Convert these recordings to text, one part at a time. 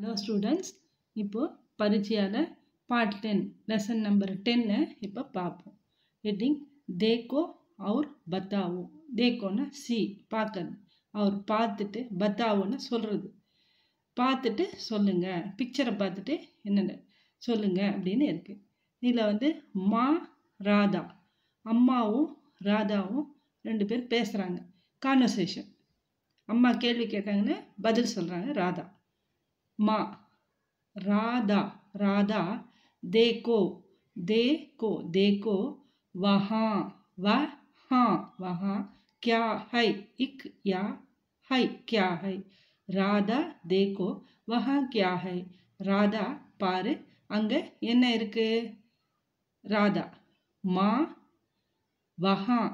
hello students இப்போது பரீட்சையால் part ten lesson number டென்னை இப்போ பார்ப்போம் ஹெட்டிங் தேக்கோ அவர் பத்தாவோ தேக்கோன்னா சி பார்க்கறது அவர் பார்த்துட்டு பத்தாவோன்னு சொல்கிறது பார்த்துட்டு சொல்லுங்கள் பிக்சரை பார்த்துட்டு என்னென்ன சொல்லுங்கள் அப்படின்னு இருக்குது இதில் வந்து மா ராதா அம்மாவும் ராதாவும் ரெண்டு பேர் பேசுகிறாங்க கான்வர்சேஷன் அம்மா கேள்வி கேட்டாங்கன்னு பதில் சொல்கிறாங்க ராதா मा राधा राधा देखो देखो देखो वहाँ वहाँ वहाँ क्या है इक या है क्या है राधा देखो वहाँ क्या है राधा पार अंग राधा मा वहाँ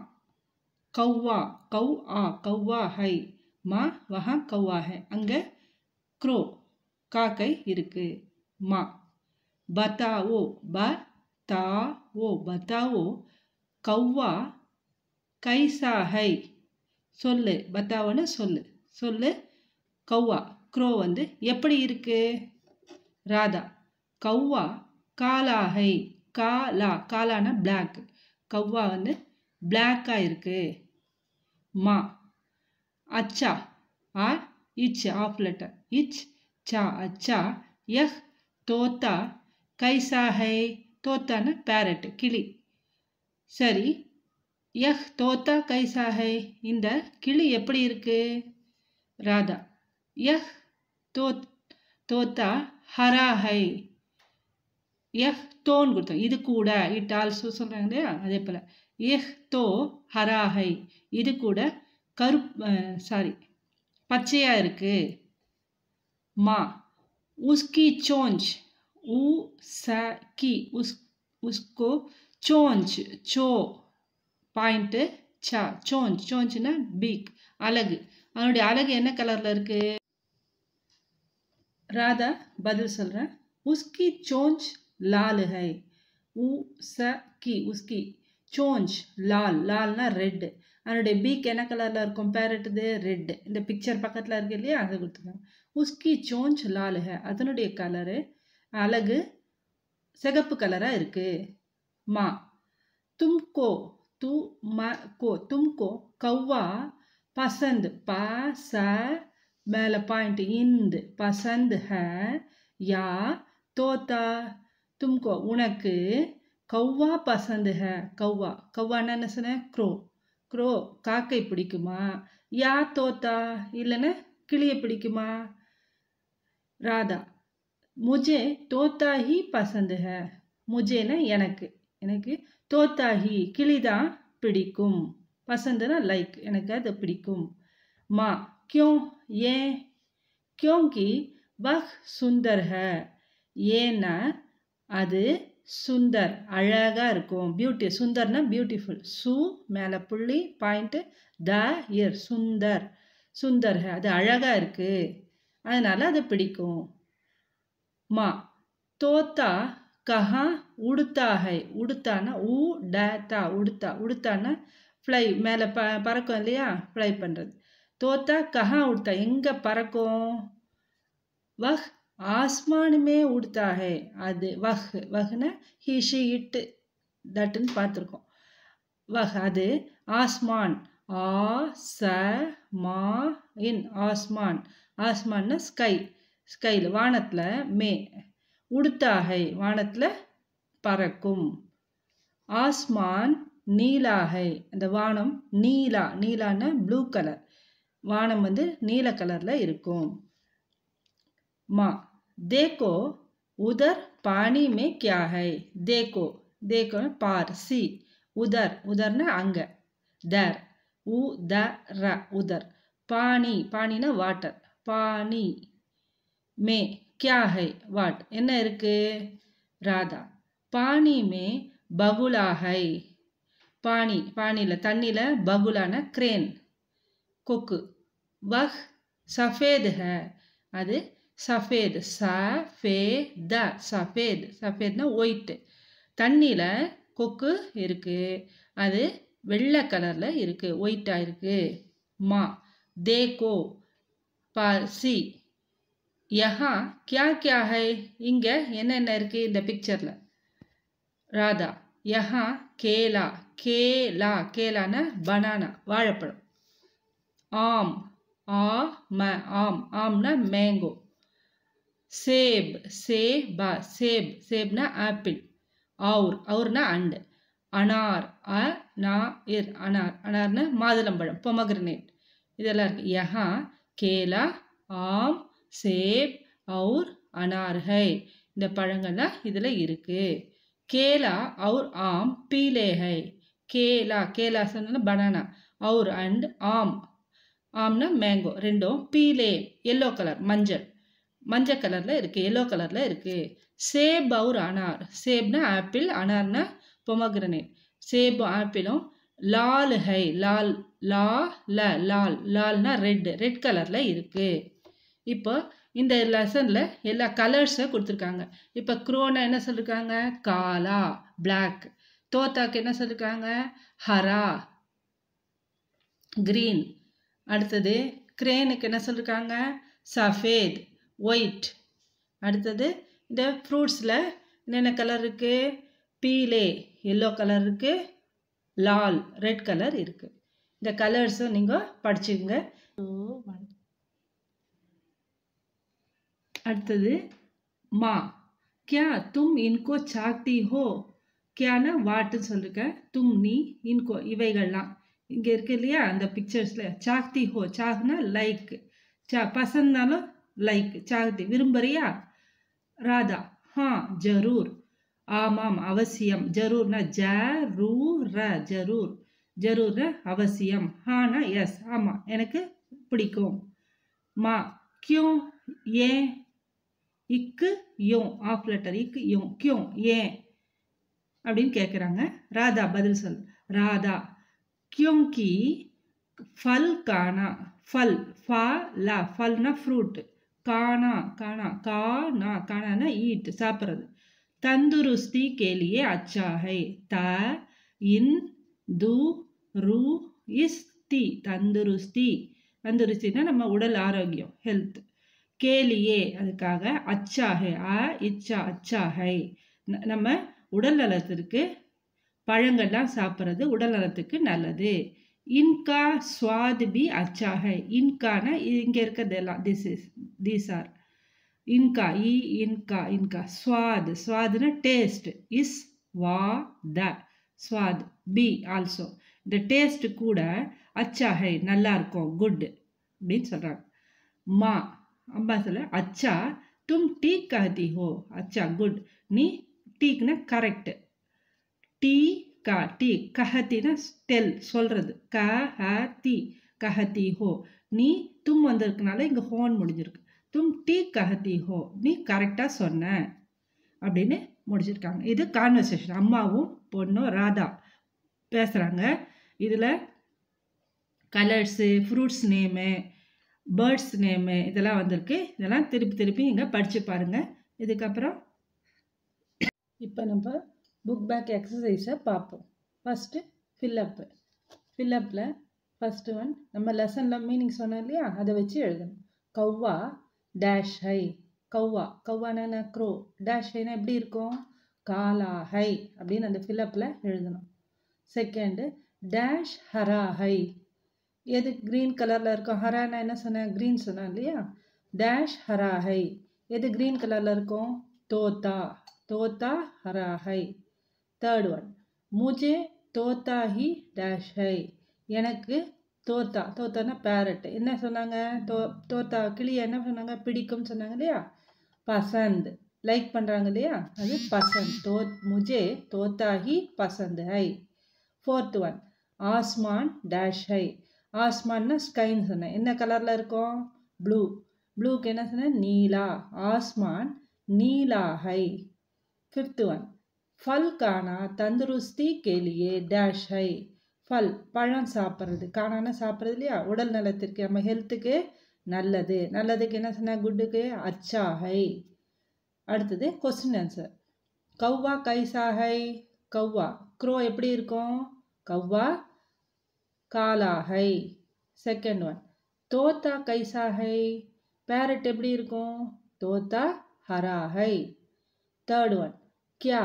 कौवा कौ आ कौवा है मा वहाँ कौवा है अंगे क्रो காக்கை இருக்கு மா பத்தாவோ ப தா ஓ பத்தாவோ கௌவா கைசாஹை சொல்லு பத்தாவோன்னு சொல்லு சொல்லு கௌவா குரோ வந்து எப்படி இருக்கு ராதா கௌவா காலாஹை காலா காலானா பிளாக் கௌவா வந்து பிளாக்காக இருக்கு மா அச்சா ஆர் இச் ஆஃப் லெட்டர் இச் சா அச்சா யஹ் தோத்தா கைசா ஹை தோத்தான்னு பேரட் கிளி சரி யஹ் தோத்தா கைசா ஹை இந்த கிளி எப்படி இருக்கு ராதா யஹ் தோத் தோத்தா ஹரா ஹை எஹ் தோன் கொடுத்தோம் இது கூட இட் ஆல்சோ சொல்கிறாங்க இல்லையா அதே போல் எஹ் தோ ஹரா ஹை இது கூட கருப் சாரி பச்சையாக இருக்குது மா உஸ்கி சோஞ்ச் உ ச கி உஸ் உஸ்கோ சோஞ்ச் சோ பாயிண்ட்டு ச சோஞ்ச் சோஞ்சுன்னா பீக் அழகு அவனுடைய அழகு என்ன கலரில் இருக்கு ராதா பதில் சொல்கிறேன் உஸ்கி சோஞ்ச் லாலு ஹை உ ச கி உஸ்கி சோஞ்ச் லால் லால்னா ரெட்டு அவனுடைய பீக் என்ன கலரில் இருக்கும் பேரட்டுது ரெட்டு இந்த பிக்சர் பக்கத்தில் இருக்கு இல்லையா அதை கொடுத்துருவேன் உஸ்கி சோஞ்ச் லாலுக அதனுடைய கலரு அழகு சிகப்பு கலராக இருக்குது மா தும்கோ து ம கோ தும்கோ கவ்வா பசந்த் ப ச மேலே பாயிண்ட் இந்து பசந்த் ஹ யா தோத்தா தும்கோ உனக்கு கவ்வா பசந்து ஹ கவ்வா கவ்வான்னு என்ன சொன்ன க்ரோ க்ரோ காக்கை பிடிக்குமா யா தோத்தா இல்லைன்னா கிளியை பிடிக்குமா ராதா முஜே தோத்தாஹி பசந்து ஹ முஜேனா எனக்கு எனக்கு தோத்தாஹி கிளிதான் பிடிக்கும் பசந்துனா லைக் எனக்கு அது பிடிக்கும் மா கியோ ஏன் கியோங்கி வஹ் சுந்தர் ஹ ஏன்னா அது சுந்தர் அழகாக இருக்கும் பியூட்டி சுந்தர்னா பியூட்டிஃபுல் சு மேலே புள்ளி பாயிண்ட்டு த இயர் சுந்தர் சுந்தர் அது அழகாக இருக்குது அதனால் அதை பிடிக்கும் மா தோத்தா கஹா உடுத்தாஹை உடுத்தானா ஊ டேத்தா உடுத்தா உடுத்தானா ஃப்ளை மேலே ப பறக்கும் இல்லையா ஃப்ளை பண்ணுறது தோத்தா கஹா உடுத்தா எங்கே பறக்கும் வஹ் ஆஸ்மானுமே உடுத்தாகை அது வஹ் வஹ்னா ஹிஷி இட்டு தட்டுன்னு பார்த்துருக்கோம் வஹ் அது ஆஸ்மான் ஆ ச மா இன் ஆஸ்மான் ஆஸ்மான்னா ஸ்கை ஸ்கையில் வானத்தில் மே உடுத்தாகை வானத்தில் பறக்கும் ஆஸ்மான் நீலாகை அந்த வானம் நீலா நீலான ப்ளூ கலர் வானம் வந்து நீல கலரில் இருக்கும் மா தேக்கோ உதர் பாணி மே கியாகை தேக்கோ தேக்கோ பார் சி உதர் உதர்னா அங்கே தர் உ த ர உதர் பாணி பாணினா வாட்டர் பாணி மே கியா ஹை வாட் என்ன இருக்கு ராதா பாணி மே பகுலா ஹை பாணி பாணியில் தண்ணியில் பகுலான கிரேன் கொக்கு வஹ் சஃபேது ஹ அது சஃபேது ச ஃபே த சஃபேது சஃபேதுனா ஒயிட்டு தண்ணியில் கொக்கு இருக்குது அது வெள்ளை கலரில் இருக்குது ஒயிட்டா இருக்கு மா தேகோ சி யஹா கியா கியா ஹை இங்கே என்னென்ன இருக்குது இந்த பிக்சரில் ராதா யஹா கேலா கேலா கேலான பனானா வாழைப்பழம் ஆம் ஆ ம ஆம் ஆம்னா மேங்கோ சேப் சேபா சேப் சேப்னா ஆப்பிள் அவுர் அவுர்னா அண்டு அனார் அ நா இர் அனார் அனார்னு மாதுளம்பழம் பொமகிரனேட் இதெல்லாம் இருக்குது யஹா கேலா ஆம் சேப் அவுர் அனார்கை இந்த பழங்கள்லாம் இதில் இருக்குது கேலா அவுர் ஆம் பீலேஹை கேலா கேலா சொன்னா பனானா அவுர் அண்ட் ஆம் ஆம்னா மேங்கோ ரெண்டும் பீலே எல்லோ கலர் மஞ்சள் மஞ்சள் கலரில் இருக்குது எல்லோ கலரில் இருக்குது சேப் அவுர் அனார் சேப்னா ஆப்பிள் அனார்னா பொமக்ரனேட் சேபு ஆப்பிளும் லால் ஹை லால் லா ல லால் லால்னா ரெட் ரெட் கலரில் இருக்குது இப்போ இந்த லெசனில் எல்லா கலர்ஸை கொடுத்துருக்காங்க இப்போ குரோனா என்ன சொல்லியிருக்காங்க காலா பிளாக் தோத்தாக்கு என்ன சொல்லியிருக்காங்க ஹரா க்ரீன் அடுத்தது க்ரேனுக்கு என்ன சொல்லியிருக்காங்க சஃபேத் ஒயிட் அடுத்தது இந்த ஃப்ரூட்ஸில் என்னென்ன கலர் இருக்குது பீலே எல்லோ கலர் இருக்குது லால் ரெட் கலர் இருக்குது இந்த கலர்ஸும் நீங்கள் படிச்சுக்கோங்க அடுத்தது மா கியா தும் இன்கோ சாக்டி ஹோ கியான வாட்டுன்னு சொல்லிருக்க தும் நீ இன்கோ இவைகள்லாம் இங்கே இருக்கு இல்லையா அந்த பிக்சர்ஸில் சாக்தி ஹோ சாக்னா லைக் சா பசந்தாலும் லைக் சாக்தி விரும்புறியா ராதா ஹா ஜரூர் ஆமாம் அவசியம் ஜரூர்னா ஜ ரூ ர ஜரூர் ஜரூர் அவசியம் ஹானா எஸ் ஆமாம் எனக்கு பிடிக்கும் மா கியூ ஏன் இக்கு யோ ஆஃப் லெட்டர் இக்கு யோ கியூ ஏன் அப்படின்னு கேட்குறாங்க ராதா பதில் சொல் ராதா கியூங்கி ஃபல் கானா ஃபல் ஃபா லா ஃபல்னா ஃப்ரூட் கானா கானா கானா கானானா ஈட் சாப்பிட்றது தந்துருஸ்தி கேலியே அச்சாகை த இன் து ரு இஸ் தி தந்துருஸ்தி தந்துருஸ்தினா நம்ம உடல் ஆரோக்கியம் ஹெல்த் கேலியே அதுக்காக அச்சாகை ஆ இச்சா அச்சாகை நம்ம உடல் நலத்திற்கு பழங்கள்லாம் சாப்பிட்றது உடல் நலத்துக்கு நல்லது இன்கா சுவாதிபி அச்சாகை இன்கான இங்கே இருக்கிறதெல்லாம் திஸ் இஸ் தீஸ் ஆர் இன்கா இ இன்கா இன்கா ஸ்வாது ஸ்வாத்னா டேஸ்ட் இஸ் வா த ஸ்வாத் பி ஆல்சோ இந்த டேஸ்ட் கூட அச்சா ஹை நல்லா இருக்கும் குட் அப்படின்னு சொல்கிறாங்க மா அம்மா சொல்ல அச்சா தும் டீ கஹதி ஹோ அச்சா குட் நீ டீக்னா கரெக்ட் டீ கா டீ கஹத்தினா டெல் சொல்கிறது க ஹ தி கஹதி ஹோ நீ தும் வந்திருக்கனால இங்கே ஹோன் முடிஞ்சிருக்கு தும் டீ கஹதி ஹோ நீ கரெக்டாக சொன்ன அப்படின்னு முடிச்சிருக்காங்க இது கான்வர்சேஷன் அம்மாவும் பொண்ணும் ராதா பேசுகிறாங்க இதில் colours fruits name birds name இதெல்லாம் வந்திருக்கு இதெல்லாம் திருப்பி திருப்பி இங்கே படித்து பாருங்கள் இதுக்கப்புறம் இப்போ நம்ம புக் பேக் எக்ஸசைஸை பார்ப்போம் ஃபஸ்ட்டு ஃபில்லப்பு ஃபில்லப்பில் ஃபஸ்ட்டு ஒன் நம்ம லெசனில் மீனிங் சொன்னோம் இல்லையா அதை வச்சு எழுதணும் கவ்வா டேஷ் ஹை கௌவா கௌவான க்ரோ டேஷ் ஹைனா எப்படி இருக்கும் காலா ஹை அப்படின்னு அந்த ஃபிலப்பில் எழுதணும் செகண்டு டேஷ் ஹரா ஹை எது க்ரீன் கலரில் இருக்கும் ஹரானா என்ன சொன்னேன் க்ரீன் சொன்னேன் இல்லையா டேஷ் ஹரா ஹை எது க்ரீன் கலரில் இருக்கும் தோத்தா தோத்தா ஹரா ஹை தேர்ட் ஒன் முஜே தோத்தா ஹி டேஷ் ஹை எனக்கு தோத்தா தோத்தானா பேரட் என்ன சொன்னாங்க தோ தோத்தா கிளி என்ன சொன்னாங்க பிடிக்கும்னு சொன்னாங்க இல்லையா பசந்த் லைக் பண்ணுறாங்க இல்லையா அது பசந்த் தோ முஜே தோத்தாஹி பசந்த் ஹை ஃபோர்த் ஒன் ஆஸ்மான் டேஷ் ஹை ஆஸ்மான்னா ஸ்கைன்னு சொன்னேன் என்ன கலரில் இருக்கும் ப்ளூ ப்ளூக்கு என்ன சொன்னேன் நீலா ஆஸ்மான் நீலா ஹை ஃபிஃப்த் ஒன் ஃபல்கானா தந்துருஸ்தி தந்தருஸ்தி கேலியே டேஷ் ஹை பல் பழம் சாப்பிட்றது காணான சாப்பிட்றது இல்லையா உடல் நலத்திற்கு நம்ம ஹெல்த்துக்கு நல்லது நல்லதுக்கு என்ன சொன்னால் குட்டுக்கு அச்சாகை அடுத்தது கொஸ்டின் ஆன்சர் கௌவா கைசாகை கௌவா க்ரோ எப்படி இருக்கும் கௌவா காலாகை செகண்ட் ஒன் தோத்தா கைசாகை பேரட் எப்படி இருக்கும் தோத்தா ஹராஹை தேர்ட் ஒன் கியா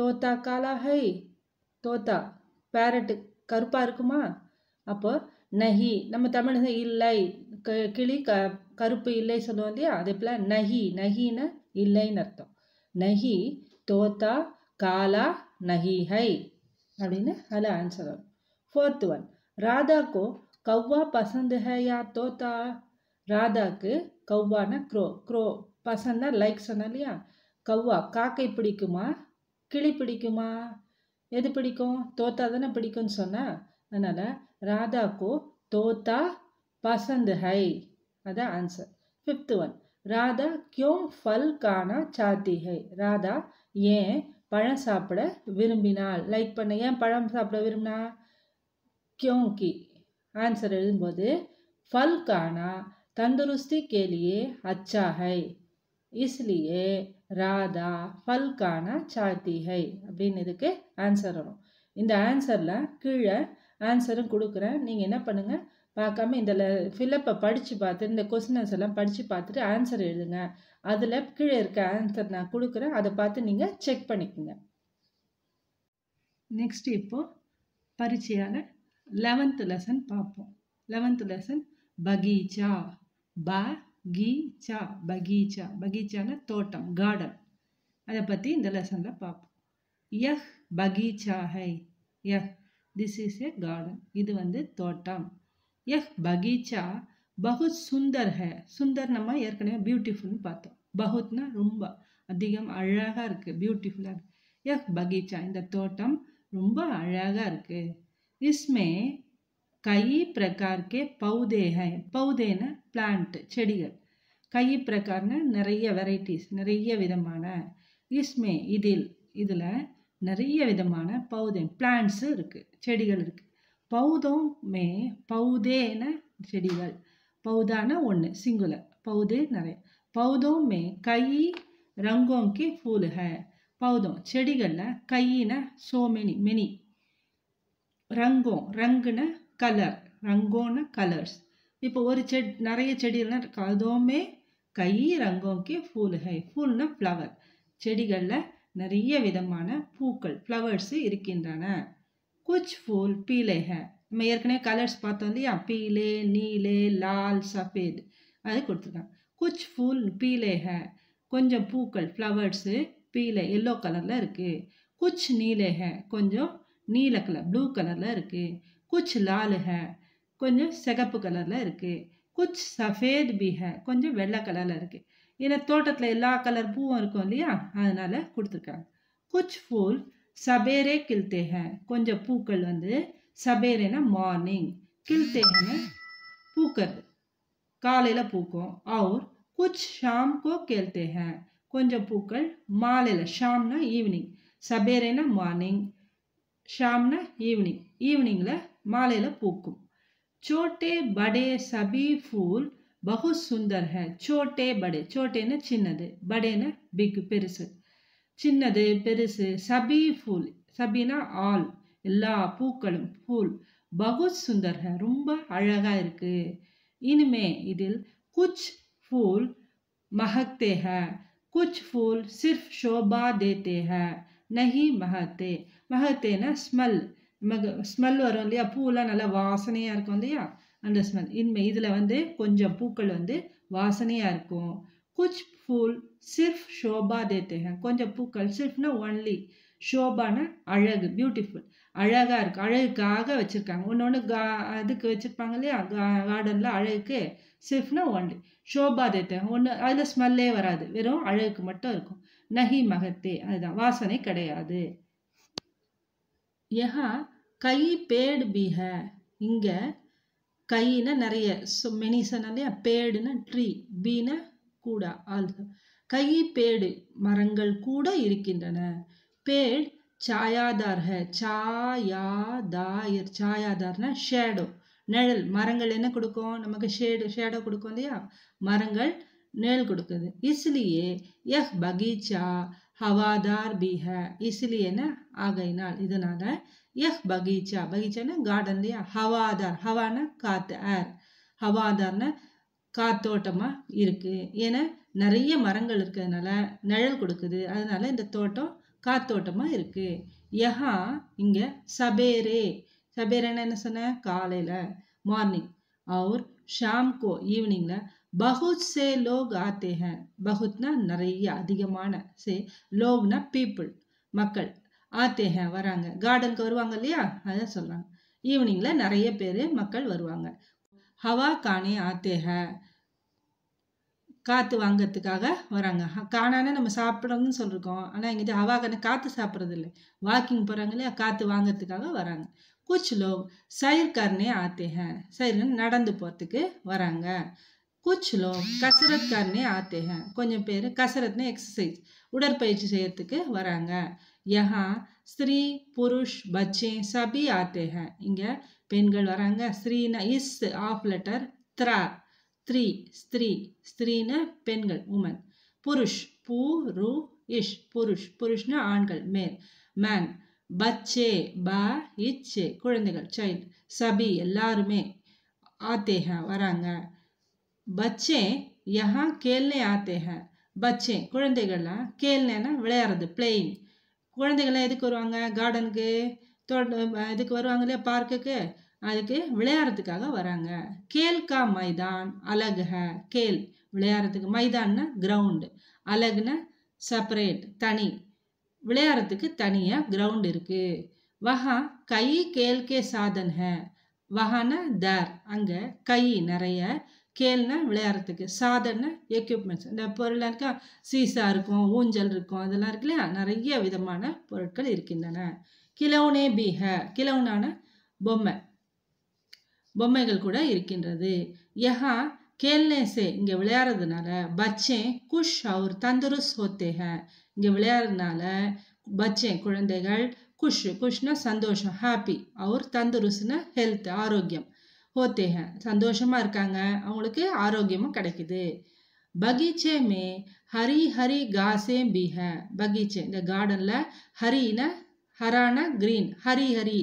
தோத்தா காலாஹை தோத்தா பேரட்டு கருப்பாக இருக்குமா அப்போ நஹி நம்ம தமிழகம் இல்லை க கிளி க கருப்பு இல்லை சொல்லுவோம் இல்லையா அதே போல் நஹி நஹின்னு இல்லைன்னு அர்த்தம் நஹி தோத்தா காலா நஹி ஹை அப்படின்னு அதில் ஆன்சர் வரும் ஃபோர்த் ஒன் ராதாக்கோ கவ்வா பசந்து ஹையா தோத்தா ராதாக்கு கவ்வானா க்ரோ க்ரோ பசந்தா லைக் சொன்னா இல்லையா கவ்வா காக்கை பிடிக்குமா கிளி பிடிக்குமா எது பிடிக்கும் தோத்தா தானே பிடிக்கும்னு சொன்னேன் அதனால் ராதாக்கு தோத்தா பசந்த் ஹை அதான் ஆன்சர் ஃபிஃப்த் ஒன் ராதா கியோம் ஃபல் காணா சாத்தி ஹை ராதா ஏன் பழம் சாப்பிட விரும்பினாள் லைக் பண்ண ஏன் பழம் சாப்பிட விரும்பினா கியோங்கி ஆன்சர் எழுதும்போது ஃபல் காணா தந்துருஸ்தி கேலியே அச்சா ஹை इसलिए ராதா பல்கான சாத்தி ஹை அப்படின்னு இதுக்கு ஆன்சர் வரும் இந்த ஆன்சரில் கீழே ஆன்சரும் கொடுக்குறேன் நீங்கள் என்ன பண்ணுங்கள் பார்க்காம இந்த ஃபில்லப்பை படித்து பார்த்து இந்த கொஸ்டின்ஸ் எல்லாம் படித்து பார்த்துட்டு ஆன்சர் எழுதுங்க அதில் கீழே இருக்க ஆன்சர் நான் கொடுக்குறேன் அதை பார்த்து நீங்கள் செக் பண்ணிக்கோங்க நெக்ஸ்ட் இப்போது பரீட்சையால் லெவன்த்து லெசன் பார்ப்போம் லெவன்த்து லெசன் பகீச்சா ப கீச்சா பகீச்சா பகீச்சான தோட்டம் கார்டன் அதை பற்றி இந்த லெசனில் பார்ப்போம் யஹ் பகீச்சா ஹை யஹ் திஸ் இஸ் ஏ கார்டன் இது வந்து தோட்டம் யஹ் பகீச்சா பகுத் சுந்தர் ஹ சுந்தர் நம்ம ஏற்கனவே பியூட்டிஃபுல்னு பார்த்தோம் பகுத்னா ரொம்ப அதிகம் அழகாக இருக்குது பியூட்டிஃபுல்லாக இருக்குது யஹ் பகீச்சா இந்த தோட்டம் ரொம்ப அழகாக இருக்குது இஸ்மே कई प्रकार के पौधे हैं पौधे प्लांट செடிகள் கை பிரகார்னு நிறைய வெரைட்டிஸ் நிறைய விதமான இஸ்மே இதில் இதில் நிறைய விதமான பௌதே பிளான்ட்ஸு இருக்குது செடிகள் இருக்குது பௌதம் மே பௌதேன செடிகள் பௌதான ஒன்று சிங்குலர் பௌதே நிறைய பௌதம் மே கை ரங்கோங்கி ஃபூலு ஹ பௌதம் செடிகளில் கையின சோ மெனி மெனி ரங்கோம் ரங்குன கலர் ரங்கோன கலர்ஸ் இப்போ ஒரு செட் நிறைய இருக்கா அதுவுமே கை ரங்கோக்கி ஃபூல் ஹை ஃபூல்னா ஃப்ளவர் செடிகளில் நிறைய விதமான பூக்கள் ஃப்ளவர்ஸு இருக்கின்றன குச் ஃபூல் பீலே ஹே நம்ம ஏற்கனவே கலர்ஸ் பார்த்தோம் இல்லையா பீலே நீலே லால் சஃபேத் அது கொடுத்துருக்காங்க குச் ஃபூல் பீலே ஹே கொஞ்சம் பூக்கள் ஃப்ளவர்ஸு பீலே எல்லோ கலரில் இருக்குது குச் நீலே ஹே கொஞ்சம் நீல கலர் ப்ளூ கலரில் இருக்குது குச் லால் ஹே கொஞ்சம் சிகப்பு கலரில் இருக்குது குச் சஃபேத் பி ஹே கொஞ்சம் வெள்ளை கலரில் இருக்குது ஏன்னா தோட்டத்தில் எல்லா கலர் பூவும் இருக்கும் இல்லையா அதனால் கொடுத்துருக்காங்க குச் ஃபூல் சபேரே கில்தே ஹே கொஞ்சம் பூக்கள் வந்து சபேரேனா மார்னிங் கில்தேன்னு பூக்கிறது காலையில் பூக்கும் அவர் குச் ஷாம்கோ கேள்தே ஹே கொஞ்சம் பூக்கள் மாலையில் ஷாம்னா ஈவினிங் சபேரேனா மார்னிங் ஷாம்னா ஈவினிங் ஈவினிங்கில் மாலையில் பூக்கும் சோட்டே படே சபி ஃபூல் பகு சுந்தர் ஹே சோட்டே படே சோட்டேன்னு சின்னது படேன்னு பிக் பெருசு சின்னது பெருசு சபி ஃபூல் சபினா ஆல் எல்லா பூக்களும் ஃபூல் பகு சுந்தர் ஹே ரொம்ப அழகாக இருக்குது இனிமே இதில் குச் ஃபூல் மஹக்தே ஹே குச் ஃபூல் சிர்ஃப் ஷோபா தேத்தே ஹே நஹி மஹத்தே மகத்தேன்னா ஸ்மெல் நமக்கு ஸ்மெல் வரும் இல்லையா பூவெலாம் நல்லா வாசனையாக இருக்கும் இல்லையா அந்த ஸ்மெல் இன்மை இதில் வந்து கொஞ்சம் பூக்கள் வந்து வாசனையாக இருக்கும் குச் ஃபூல் சிர்ஃப் ஷோபா தேத்தேங்க கொஞ்சம் பூக்கள் சிர்ஃப்னா ஒன்லி ஷோபான அழகு பியூட்டிஃபுல் அழகாக இருக்கும் அழகுக்காக வச்சுருக்காங்க ஒன்று ஒன்று கா அதுக்கு வச்சுருப்பாங்க இல்லையா கார்டனில் அழகுக்கு சிர்ஃப்னா ஒன்லி ஷோபா தேத்தேங்க ஒன்று அதில் ஸ்மெல்லே வராது வெறும் அழகுக்கு மட்டும் இருக்கும் நஹி மகத்தே அதுதான் வாசனை கிடையாது யஹா கை பேடு பிஹ இங்கே கைனா நிறைய ஸோ மெனி சொன்னா இல்லையா ட்ரீ பீனா கூட ஆல்க கை பேடு மரங்கள் கூட இருக்கின்றன பேட் சாயாதார் ஹ சாயாதாயர் சாயாதார்னா ஷேடோ நிழல் மரங்கள் என்ன கொடுக்கும் நமக்கு ஷேடு ஷேடோ கொடுக்கும் இல்லையா மரங்கள் நிழல் கொடுக்குது இஸ்லியே எஹ் பகீச்சா ஹவாதார் பீஹ இசிலியன ஆகையினால் இதனால எஹ் பகீச்சா பகீச்சானா கார்டன் இல்லையா ஹவாதார் ஹவானா காத்து ஏர் ஹவாதார்னா காத்தோட்டமா இருக்கு ஏன்னா நிறைய மரங்கள் இருக்கிறதுனால நிழல் கொடுக்குது அதனால இந்த தோட்டம் காத்தோட்டமா இருக்கு யஹா இங்க சபேரே சபேரேன்னு என்ன சொன்ன காலையில மார்னிங் और ஷாம் கோ ஈவினிங்கில் பகுத் சே லோக் ஆத்தே ஹ பகுத்னா நிறைய அதிகமான சே லோக்னா பீப்புள் மக்கள் ஆத்தே ஹ வராங்க கார்டனுக்கு வருவாங்க இல்லையா அதை சொல்கிறாங்க ஈவினிங்கில் நிறைய பேர் மக்கள் வருவாங்க ஹவா காணே ஆத்தே ஹ காற்று வாங்கிறதுக்காக வராங்க காணானே நம்ம சாப்பிடணும்னு சொல்லியிருக்கோம் ஆனால் எங்கிட்ட ஹவா கண்ணு காற்று சாப்பிட்றது இல்லை வாக்கிங் போகிறாங்க இல்லையா காற்று வாங்கிறதுக்காக வராங்க குச் லோக் सैर करने आते हैं सैर நடந்து போகிறதுக்கு வராங்க குச் லோக் கசரத் கர்னே ஆத்தே ஹே கொஞ்சம் பேர் கசரத்னு எக்ஸசைஸ் உடற்பயிற்சி செய்யறதுக்கு வராங்க யஹா ஸ்திரீ புருஷ் பச்சே சபி ஆத்தே ஹே இங்கே பெண்கள் வராங்க ஸ்ரீனா இஸ் ஆஃப் லெட்டர் த்ரா த்ரீ ஸ்திரீ ஸ்திரீன பெண்கள் உமன் புருஷ் பூ ரு இஷ் புருஷ் புருஷ்னா ஆண்கள் மேல் மேன் பச்சே பா இச்சே குழந்தைகள் சைல்ட் சபி எல்லாருமே ஆத்தே ஹ வராங்க பச்சே யஹா கேள்னே ஆத்தே பச்சே குழந்தைகள்லாம் கேள்னா விளையாடுறது பிளேயிங் குழந்தைகள்லாம் எதுக்கு வருவாங்க கார்டனுக்கு தோட்ட இதுக்கு வருவாங்க இல்லையா பார்க்குக்கு அதுக்கு விளையாடுறதுக்காக வராங்க கேல்கா மைதான் அழகுக ஹ கேல் விளையாடுறதுக்கு மைதான்னா கிரவுண்டு அழகுன்னா செப்பரேட் தனி விளையாடுறதுக்கு தனியாக கிரவுண்ட் இருக்குது வஹா கை கேல்கே சாதன் ஹ வஹானா தர் அங்கே கை நிறைய கேல்னா விளையாடுறதுக்கு சாதன எக்யூப்மெண்ட்ஸ் இந்த பொருளாக இருக்கா சீசா இருக்கும் ஊஞ்சல் இருக்கும் அதெல்லாம் இருக்கு இல்லையா நிறைய விதமான பொருட்கள் இருக்கின்றன கிலவுனே பிஹ கிலவுனான பொம்மை பொம்மைகள் கூட இருக்கின்றது யஹா கேல்னேசே இங்கே விளையாடுறதுனால பச்சே குஷ் அவர் தந்தருஸ் ஹோத்தேக இங்கே விளையாடுறதுனால பச்சை குழந்தைகள் குஷ் குஷ்னா சந்தோஷம் ஹாப்பி அவர் தந்துருசுனா ஹெல்த் ஆரோக்கியம் ஹோத்தே சந்தோஷமாக இருக்காங்க அவங்களுக்கு ஆரோக்கியமும் கிடைக்குது பகீச்சே மே ஹரி ஹரி காசே பீஹ ஹே பகீச்சே இந்த கார்டனில் ஹரின ஹரான க்ரீன் ஹரி ஹரி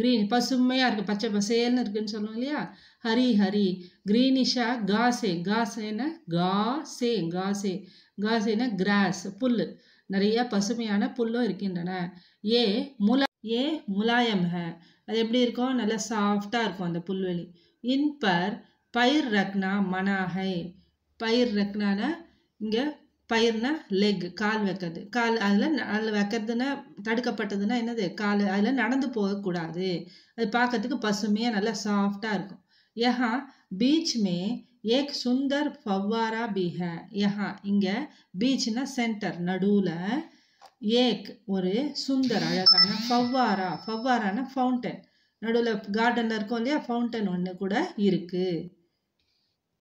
க்ரீன் பசுமையாக இருக்குது பச்சை பசேல்னு இருக்குன்னு சொல்லுவோம் இல்லையா ஹரி ஹரி க்ரீனிஷா காசே காசேன காசே காசே காசேனா கிராஸ் புல்லு நிறைய பசுமையான புல்லும் இருக்கின்றன ஏ முல ஏ முலாயம் அது எப்படி இருக்கும் நல்லா சாஃப்டா இருக்கும் அந்த புல்வெளி இன்பர் பயிர் ரக்னா மனாகை பயிர் ரக்னான இங்கே பயிர்னா லெக் கால் வைக்கிறது கால் அதில் அதில் வைக்கிறதுனா தடுக்கப்பட்டதுன்னா என்னது கால் அதில் நடந்து போகக்கூடாது அது பார்க்கறதுக்கு பசுமையாக நல்லா சாஃப்டாக இருக்கும் ஏஹா பீச் மே ஏக் சுந்தர் ஃபவ்வாரா பீஹ யஹா இங்கே பீச்னா சென்டர் நடுவில் ஏக் ஒரு சுந்தர் அழகான ஃபவ்வாரா ஃபவ்வாரான ஃபவுண்டன் நடுவில் கார்டனில் இருக்கும் இல்லையா ஃபவுண்டன் ஒன்று கூட இருக்குது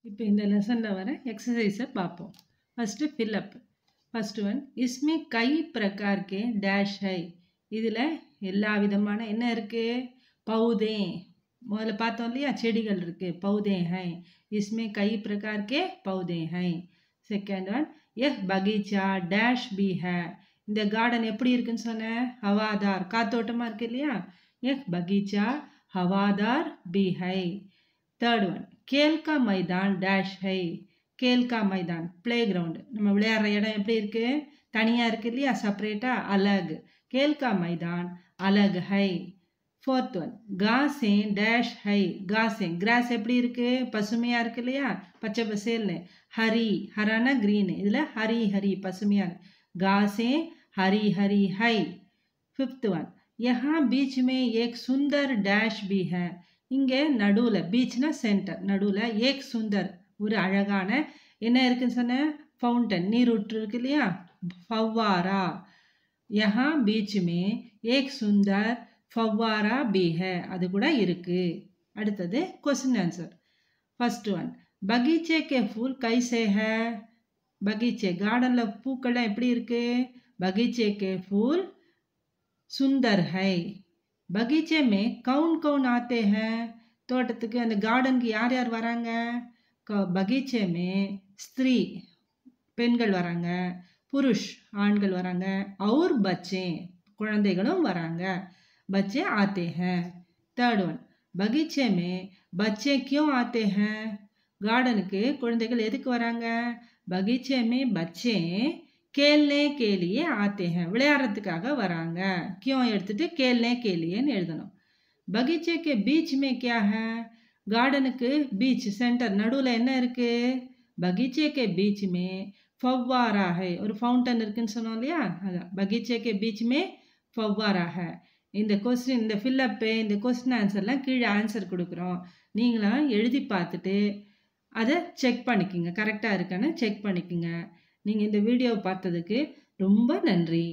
இப்போ இந்த லெசனில் வர எக்ஸசைஸை பார்ப்போம் ஃபஸ்ட்டு ஃபில்அப் ஃபஸ்ட்டு ஒன் இஸ்மி கை பிரகார்கே டேஷ் ஹை இதில் எல்லா விதமான என்ன இருக்குது பௌதே முதல்ல பார்த்தோம் இல்லையா செடிகள் இருக்குது பௌதே ஹை इसमें कई प्रकार के पौधे हैं सेकेंड वन यह बगीचा डैश भी है इत गार्डन एपड़ी सवादार काोटमिया यह बगीचा हवादार भी है तर्ड वन केल का मैदान डैश है केल का मैदान प्ले ग्रउंड नम्बर विडम तनिया सप्रेटा अलग केल का मैदान अलग है ஃபோர்த் ஒன் காசேன் டேஷ் ஹை காசேன் கிராஸ் எப்படி இருக்குது பசுமையாக இருக்கு இல்லையா பச்சை பசேல்னு ஹரி ஹரானா க்ரீனு இதில் ஹரி ஹரி பசுமையாக காசே ஹரி ஹரி ஹை ஃபிஃப்த் ஒன் யஹா பீச் மே ஏக் சுந்தர் டேஷ் பி ஹ இங்கே நடுவில் பீச்னா சென்டர் நடுவில் ஏக் சுந்தர் ஒரு அழகான என்ன இருக்குன்னு சொன்னேன் ஃபவுண்டன் நீரூற்று இருக்கு இல்லையா ஃபவ்வாரா யஹா பீச் மே ஏக் சுந்தர் ஃபவ்வாரா பீஹ அது கூட இருக்குது அடுத்தது கொஸ்டின் ஆன்சர் ஃபர்ஸ்ட் ஒன் பகீச்சே கே ஃபூல் கைசேஹ பகீச்சே கார்டனில் பூக்கள்லாம் எப்படி இருக்குது பகீச்சே கே ஃபூல் சுந்தர் ஹை பகீச்சே மே கவுன் கவுன் ஆத்தே தோட்டத்துக்கு அந்த கார்டனுக்கு யார் யார் வராங்க க பகீச்சே மே ஸ்திரீ பெண்கள் வராங்க புருஷ் ஆண்கள் வராங்க அவுர் பச்சே குழந்தைகளும் வராங்க बच्चे आते हैं थर्ड वन बगीचे में बच्चे क्यों आते हैं गार्डन के कुंदांग तो बगीचे में बच्चे खेलने के लिए आते हैं विरांग क्यों खेलने के लिए बगीचे के बीच में क्या है गार्डन के बीच सेंटर ना बगीचे के बीच में फव्वारा है और फाउंटन सुनो लिया बगीचे के बीच में फव्वारा है இந்த கொஸ்டின் இந்த ஃபில்லப்பு இந்த கொஸ்டின் ஆன்சர்லாம் கீழே ஆன்சர் கொடுக்குறோம் நீங்களாம் எழுதி பார்த்துட்டு அதை செக் பண்ணிக்கோங்க கரெக்டாக இருக்கான்னு செக் பண்ணிக்கோங்க நீங்கள் இந்த வீடியோவை பார்த்ததுக்கு ரொம்ப நன்றி